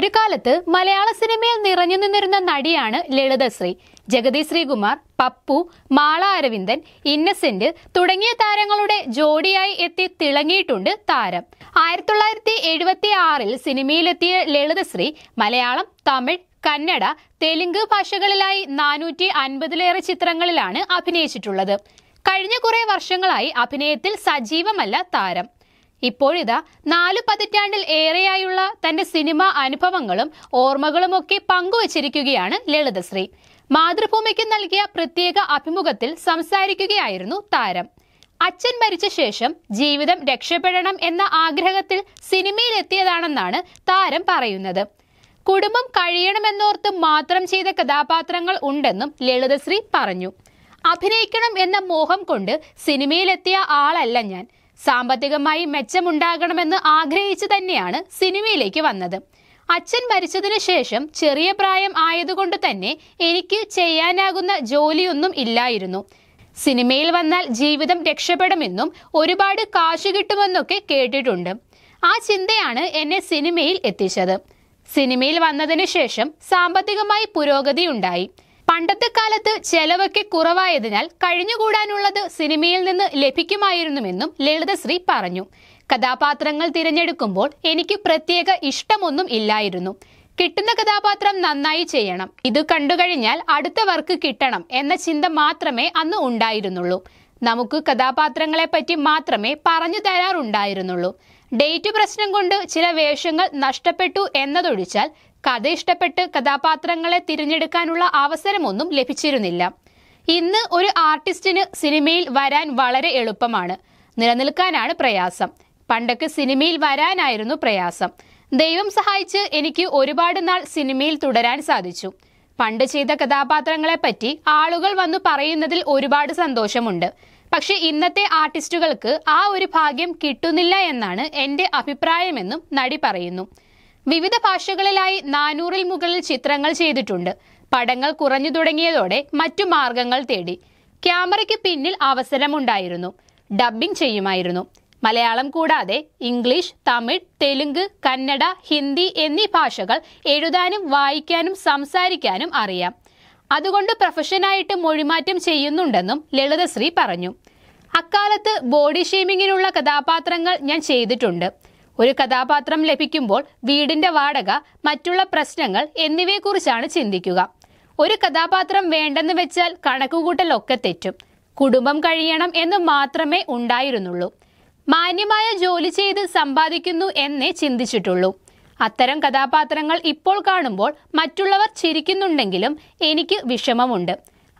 ഒരു കാലത്ത് മലയാള സിനിമയിൽ നിറഞ്ഞു നിന്നിരുന്ന നടിയാണ് ലളിതശ്രീ ജഗതി ശ്രീകുമാർ പപ്പു മാള അരവിന്ദൻ ഇന്നസെന്റ് തുടങ്ങിയ താരങ്ങളുടെ ജോഡിയായി എത്തി തിളങ്ങിയിട്ടുണ്ട് താരം ആയിരത്തി തൊള്ളായിരത്തി എഴുപത്തി ആറിൽ സിനിമയിലെത്തിയ ലളിതശ്രീ മലയാളം തമിഴ് കന്നഡ തെലുങ്ക് ഭാഷകളിലായി നാനൂറ്റി അൻപതിലേറെ ചിത്രങ്ങളിലാണ് അഭിനയിച്ചിട്ടുള്ളത് കഴിഞ്ഞ കുറേ വർഷങ്ങളായി അഭിനയത്തിൽ സജീവമല്ല താരം ഇപ്പോഴിതാ നാല് പതിറ്റാണ്ടിൽ ഏറെയായുള്ള തന്റെ സിനിമാ അനുഭവങ്ങളും ഓർമ്മകളുമൊക്കെ പങ്കുവച്ചിരിക്കുകയാണ് ലളിതശ്രീ മാതൃഭൂമിക്ക് നൽകിയ പ്രത്യേക അഭിമുഖത്തിൽ സംസാരിക്കുകയായിരുന്നു താരം അച്ഛൻ മരിച്ച ശേഷം ജീവിതം രക്ഷപ്പെടണം എന്ന ആഗ്രഹത്തിൽ സിനിമയിലെത്തിയതാണെന്നാണ് താരം പറയുന്നത് കുടുംബം കഴിയണമെന്നോർത്ത് മാത്രം ചെയ്ത കഥാപാത്രങ്ങൾ ഉണ്ടെന്നും ലളിതശ്രീ പറഞ്ഞു അഭിനയിക്കണം എന്ന മോഹം കൊണ്ട് സിനിമയിലെത്തിയ ആളല്ല ഞാൻ സാമ്പത്തികമായി മെച്ചമുണ്ടാകണമെന്ന് ആഗ്രഹിച്ചു തന്നെയാണ് സിനിമയിലേക്ക് വന്നത് അച്ഛൻ മരിച്ചതിനു ശേഷം ചെറിയ പ്രായം ആയതുകൊണ്ട് തന്നെ എനിക്ക് ചെയ്യാനാകുന്ന ജോലിയൊന്നും ഇല്ലായിരുന്നു സിനിമയിൽ വന്നാൽ ജീവിതം രക്ഷപ്പെടുമെന്നും ഒരുപാട് കാശ് കിട്ടുമെന്നൊക്കെ കേട്ടിട്ടുണ്ട് ആ ചിന്തയാണ് എന്നെ സിനിമയിൽ എത്തിച്ചത് സിനിമയിൽ വന്നതിന് ശേഷം സാമ്പത്തികമായി പുരോഗതി ഉണ്ടായി പണ്ടത്തെ കാലത്ത് ചെലവൊക്കെ കുറവായതിനാൽ കഴിഞ്ഞുകൂടാനുള്ളത് സിനിമയിൽ നിന്ന് ലഭിക്കുമായിരുന്നുവെന്നും ലളിതശ്രീ പറഞ്ഞു കഥാപാത്രങ്ങൾ തിരഞ്ഞെടുക്കുമ്പോൾ എനിക്ക് പ്രത്യേക ഇഷ്ടമൊന്നും ഇല്ലായിരുന്നു കിട്ടുന്ന കഥാപാത്രം നന്നായി ചെയ്യണം ഇത് കണ്ടുകഴിഞ്ഞാൽ അടുത്ത വർക്ക് കിട്ടണം എന്ന ചിന്ത മാത്രമേ അന്ന് ഉണ്ടായിരുന്നുള്ളൂ നമുക്ക് കഥാപാത്രങ്ങളെപ്പറ്റി മാത്രമേ പറഞ്ഞു തരാറുണ്ടായിരുന്നുള്ളൂ ഡേറ്റ് പ്രശ്നം കൊണ്ട് ചില വേഷങ്ങൾ നഷ്ടപ്പെട്ടു എന്നതൊഴിച്ചാൽ കഥ ഇഷ്ടപ്പെട്ട് കഥാപാത്രങ്ങളെ തിരഞ്ഞെടുക്കാനുള്ള അവസരമൊന്നും ലഭിച്ചിരുന്നില്ല ഇന്ന് ഒരു ആർട്ടിസ്റ്റിന് സിനിമയിൽ വരാൻ വളരെ എളുപ്പമാണ് നിലനിൽക്കാനാണ് പ്രയാസം പണ്ടൊക്കെ സിനിമയിൽ വരാനായിരുന്നു പ്രയാസം ദൈവം സഹായിച്ച് എനിക്ക് ഒരുപാട് നാൾ സിനിമയിൽ തുടരാൻ സാധിച്ചു പണ്ട് ചെയ്ത കഥാപാത്രങ്ങളെപ്പറ്റി ആളുകൾ വന്നു പറയുന്നതിൽ ഒരുപാട് സന്തോഷമുണ്ട് പക്ഷെ ഇന്നത്തെ ആർട്ടിസ്റ്റുകൾക്ക് ആ ഒരു ഭാഗ്യം കിട്ടുന്നില്ല എന്നാണ് എൻ്റെ അഭിപ്രായമെന്നും നടി പറയുന്നു വിവിധ ഭാഷകളിലായി നാനൂറിൽ മുകളിൽ ചിത്രങ്ങൾ ചെയ്തിട്ടുണ്ട് പടങ്ങൾ കുറഞ്ഞു തുടങ്ങിയതോടെ മറ്റു മാർഗങ്ങൾ തേടി ക്യാമറയ്ക്ക് പിന്നിൽ അവസരമുണ്ടായിരുന്നു ഡബ്ബിംഗ് ചെയ്യുമായിരുന്നു മലയാളം കൂടാതെ ഇംഗ്ലീഷ് തമിഴ് തെലുങ്ക് കന്നഡ ഹിന്ദി എന്നീ ഭാഷകൾ എഴുതാനും വായിക്കാനും സംസാരിക്കാനും അറിയാം അതുകൊണ്ട് പ്രൊഫഷനായിട്ട് മൊഴിമാറ്റം ചെയ്യുന്നുണ്ടെന്നും ലളിതശ്രീ പറഞ്ഞു അക്കാലത്ത് ബോഡി ഷേമിങ്ങിനുള്ള കഥാപാത്രങ്ങൾ ഞാൻ ചെയ്തിട്ടുണ്ട് ഒരു കഥാപാത്രം ലഭിക്കുമ്പോൾ വീടിന്റെ വാടക മറ്റുള്ള പ്രശ്നങ്ങൾ എന്നിവയെക്കുറിച്ചാണ് ചിന്തിക്കുക ഒരു കഥാപാത്രം വേണ്ടെന്ന് വെച്ചാൽ കണക്കുകൂട്ടലൊക്കെ തെറ്റും കുടുംബം കഴിയണം എന്ന് മാത്രമേ ഉണ്ടായിരുന്നുള്ളൂ മാന്യമായ ജോലി ചെയ്ത് സമ്പാദിക്കുന്നു എന്നേ ചിന്തിച്ചിട്ടുള്ളൂ അത്തരം കഥാപാത്രങ്ങൾ ഇപ്പോൾ കാണുമ്പോൾ മറ്റുള്ളവർ ചിരിക്കുന്നുണ്ടെങ്കിലും എനിക്ക് വിഷമമുണ്ട്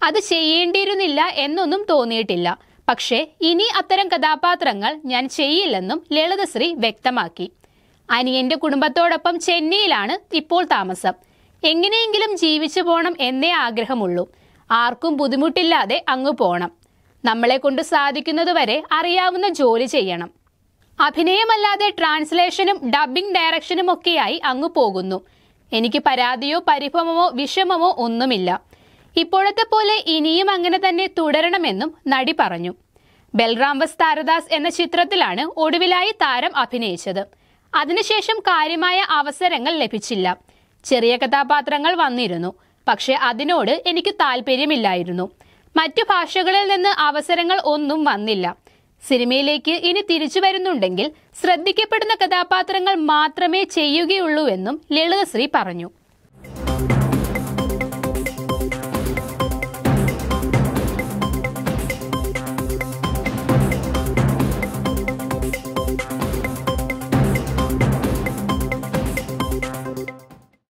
അത് ചെയ്യേണ്ടിയിരുന്നില്ല എന്നൊന്നും തോന്നിയിട്ടില്ല പക്ഷേ ഇനി അത്തരം കഥാപാത്രങ്ങൾ ഞാൻ ചെയ്യില്ലെന്നും ലളിതശ്രീ വ്യക്തമാക്കി അനിയന്റെ കുടുംബത്തോടൊപ്പം ചെന്നൈയിലാണ് ഇപ്പോൾ താമസം എങ്ങനെയെങ്കിലും ജീവിച്ചു പോകണം എന്നേ ആഗ്രഹമുള്ളൂ ആർക്കും ബുദ്ധിമുട്ടില്ലാതെ അങ്ങ് പോകണം നമ്മളെ കൊണ്ട് സാധിക്കുന്നതുവരെ അറിയാവുന്ന ജോലി ചെയ്യണം അഭിനയമല്ലാതെ ട്രാൻസ്ലേഷനും ഡബിംഗ് ഡയറക്ഷനും ഒക്കെയായി അങ്ങ് പോകുന്നു എനിക്ക് പരാതിയോ പരിഭവമോ വിഷമമോ ഒന്നുമില്ല ഇപ്പോഴത്തെ പോലെ ഇനിയും അങ്ങനെ തന്നെ തുടരണമെന്നും നടി പറഞ്ഞു ബൽറാംവസ് താരദാസ് എന്ന ചിത്രത്തിലാണ് ഒടുവിലായി താരം അഭിനയിച്ചത് അതിനുശേഷം കാര്യമായ അവസരങ്ങൾ ലഭിച്ചില്ല ചെറിയ കഥാപാത്രങ്ങൾ വന്നിരുന്നു പക്ഷെ അതിനോട് എനിക്ക് താല്പര്യമില്ലായിരുന്നു മറ്റു ഭാഷകളിൽ നിന്ന് അവസരങ്ങൾ ഒന്നും വന്നില്ല സിനിമയിലേക്ക് ഇനി തിരിച്ചു വരുന്നുണ്ടെങ്കിൽ ശ്രദ്ധിക്കപ്പെടുന്ന കഥാപാത്രങ്ങൾ മാത്രമേ ചെയ്യുകയുള്ളൂ എന്നും ലളിതശ്രീ പറഞ്ഞു